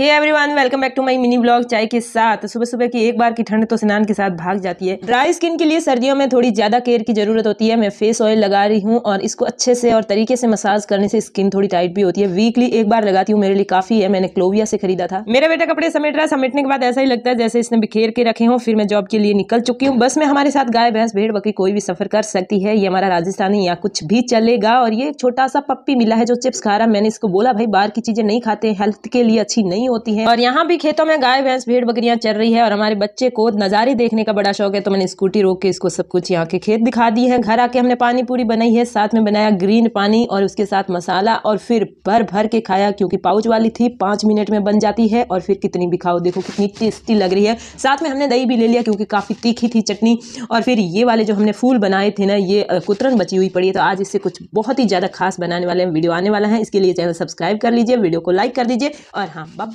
hey everyone welcome back to my mini blog चाय के साथ तो सुबह सुबह की एक बार की ठंड तो स्नान के साथ भाग जाती है ड्राई स्किन के लिए सर्दियों में थोड़ी ज़्यादा केयर की जरूरत होती है मैं फेस ऑयल लगा रही हूँ और इसको अच्छे से और तरीके से मसाज करने से स्किन थोड़ी टाइट भी होती है वीकली एक बार लगाती हूँ मेरे लिए काफ़ी है मैंने क्लोविया से खरीदा था मेरा बेटा कपड़े समेट रहा समेटने के बाद ऐसा ही लगता है जैसे इसने बिखेर के रखे हो फिर मैं जॉब के लिए निकल चुकी हूँ बस में हमारे साथ गाय भैंस भेड़ बकरी कोई भी सफर कर सकती है ये हमारा राजस्थानी या कुछ भी चलेगा और ये छोटा सा पप्पी मिला है जो चिप्स खा रहा मैंने इसको बोला भाई बाहर की चीज़ें नहीं खाते हेल्थ के लिए अच्छी नहीं नहीं होती है और यहाँ भी खेतों में गाय भैंस भेड़ बकरियां चल रही है और हमारे बच्चे को नजारे देखने का बड़ा शौक है तो मैंने स्कूटी रोक के इसको सब कुछ यहाँ के खेत दिखा दी है घर आके हमने पानी पूरी बनाई है साथ में बनाया ग्रीन पानी और उसके साथ मसाला और फिर भर भर के खाया क्योंकि पाउच वाली थी पांच मिनट में बन जाती है और फिर कितनी भी खाओ देखो कितनी टेस्टी लग रही है साथ में हमने दही भी ले लिया क्योंकि काफ़ी तीखी थी चटनी और फिर ये वाले जो हमने फूल बनाए थे ना ये कुतरन बची हुई पड़ी है तो आज इससे कुछ बहुत ही ज़्यादा खास बनाने वाले वीडियो आने वाला है इसके लिए चैनल सब्सक्राइब कर लीजिए वीडियो को लाइक कर दीजिए और हाँ बाबा